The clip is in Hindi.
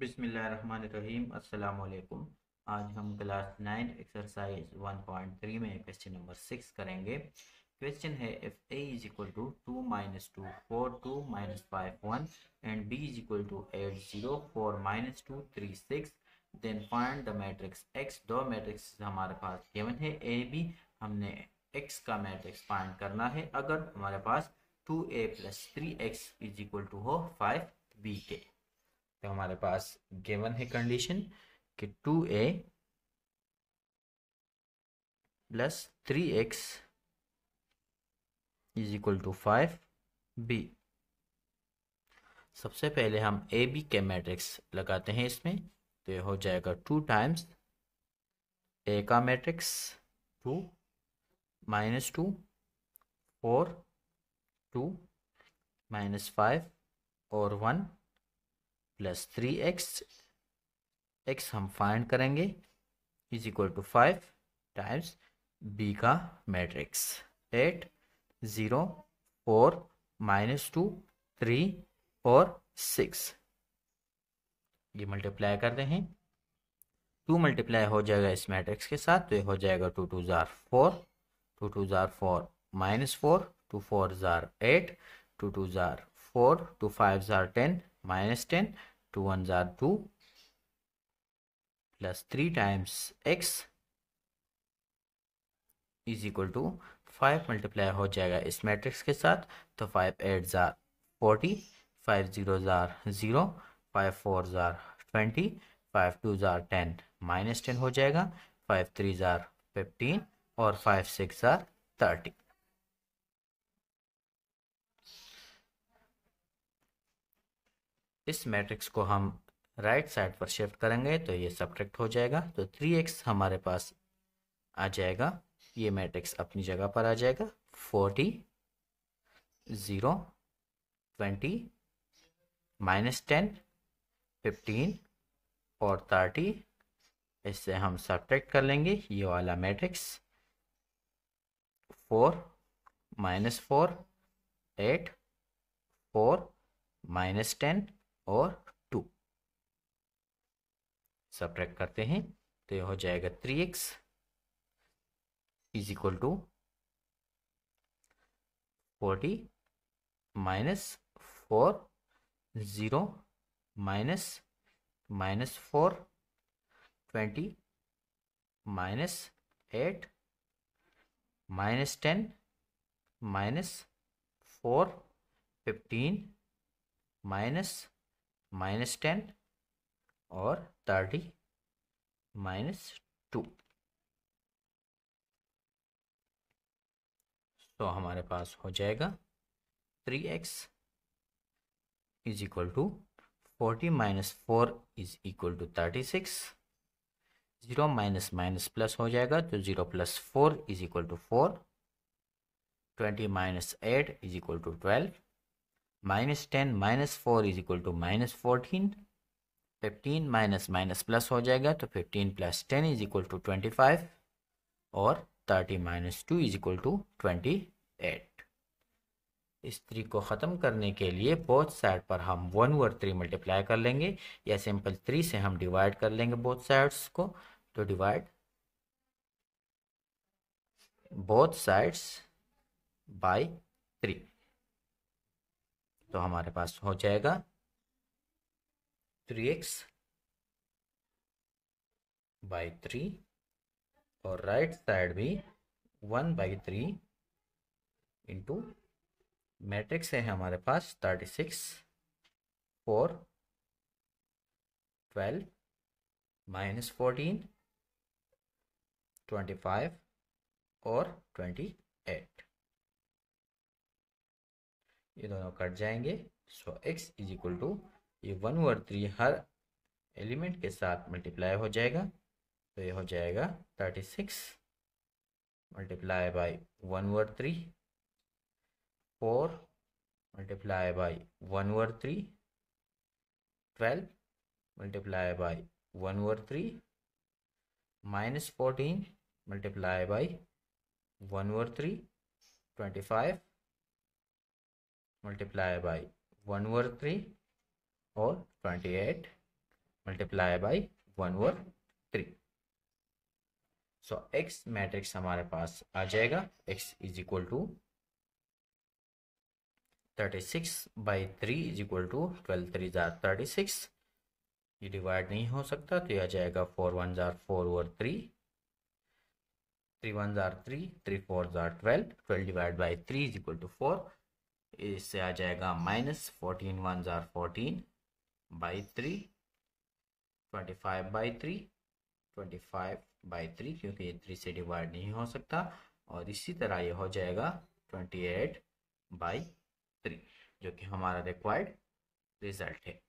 बिसमीम अल्लाम आज हम class nine exercise one point three में क्वेश्चन नंबर सिक्स करेंगे क्वेश्चन है if A is equal to two minus two four two minus five one and B is equal to eight zero four minus two three six then find the matrix X दो मैट्रिक्स हमारे पास गिवन है ए बी हमने एक्स का मैट्रिक्स फाइंड करना है अगर हमारे पास two A plus three X is equal to हो फाइव बी के तो हमारे पास गेवन है कंडीशन कि two A plus three X is equal to five B सबसे पहले हम ए बी के मैट्रिक्स लगाते हैं इसमें तो ये हो जाएगा टू टाइम्स ए का matrix two minus two four two minus five और one plus three X X हम फाइंड करेंगे is equal to five times B का matrix eight zero four minus two three और सिक्स ये मल्टीप्लाई कर रहे हैं टू मल्टीप्लाई हो जाएगा इस मैट्रिक्स के साथ तो ये हो जाएगा टू टू ज़ार फोर टू टू ज़ार four minus four two four ज़ार एट टू टू ज़ार फोर टू फाइव ज़ार ten minus ten two one जार two plus three times X is equal to five multiply हो जाएगा इस मैट्रिक्स के साथ तो फाइव एट ज़ार फोर्टी फाइव ज़ीरो ज़ार ज़ीरो फाइव फोर ज़ार ट्वेंटी फाइव टू ज़ार टेन माइनस टेन हो जाएगा फाइव थ्री ज़ार फिफ्टीन और फाइव सिक्स ज़ार थर्टी इस मैट्रिक्स को हम राइट साइड पर शिफ्ट करेंगे तो ये सब्ट्रैक्ट हो जाएगा तो थ्री एक्स हमारे पास आ जाएगा ये मैट्रिक्स अपनी जगह पर आ जाएगा forty zero twenty minus ten fifteen और थर्टी इससे हम सब्ट्रैक्ट कर लेंगे ये वाला matrix four minus four eight four minus ten और टू सब्ट्रैक्ट करते हैं तो यह हो जाएगा three X is equal to forty minus four zero minus minus four twenty minus eight minus ten minus four fifteen minus minus ten और थर्टी माइनस टू तो हमारे पास हो जाएगा three X is equal to forty minus four is equal to thirty six zero minus minus plus हो जाएगा तो zero plus four is equal to four twenty minus eight is equal to twelve minus ten minus four is equal to minus fourteen fifteen minus minus plus हो जाएगा तो fifteen plus ten is equal to twenty five और thirty minus two is equal to twenty eight इस थ्री को ख़त्म करने के लिए बोथ साइड पर हम वन और थ्री मल्टीप्लाई कर लेंगे या सिंपल थ्री से हम डिवाइड कर लेंगे बोथ साइड्स को तो divide both sides by three तो हमारे पास हो जाएगा थ्री एक्स बाई थ्री और राइट साइड भी one by three into matrix है हमारे पास thirty six four twelve minus fourteen twenty five और ट्वेंटी एट ये दोनों कट जाएंगे so x is equal to ये वन ओवर थ्री हर एलिमेंट के साथ मल्टीप्लाई हो जाएगा तो ये हो जाएगा thirty six multiply by one over three four multiply by one over three twelve multiply by one over three minus fourteen multiply by one और three twenty five multiply multiply one over three और twenty eight multiply by one over three so x matrix हमारे पास आ जाएगा x is equal to thirty six by three is equal to twelve three जार थर्टी सिक्स ये डिवाइड नहीं हो सकता तो यह आ जाएगा four one jar four over three three one जार थ्री थ्री फोर जार twelve twelve divide by three is equal to four इससे आ जाएगा माइनस फोर्टीन वन ज़ार fourteen by three twenty five by three twenty five by three क्योंकि ये थ्री से डिवाइड नहीं हो सकता और इसी तरह ये हो जाएगा ट्वेंटी एट बाई थ्री जो कि हमारा रिक्वायर्ड रिजल्ट है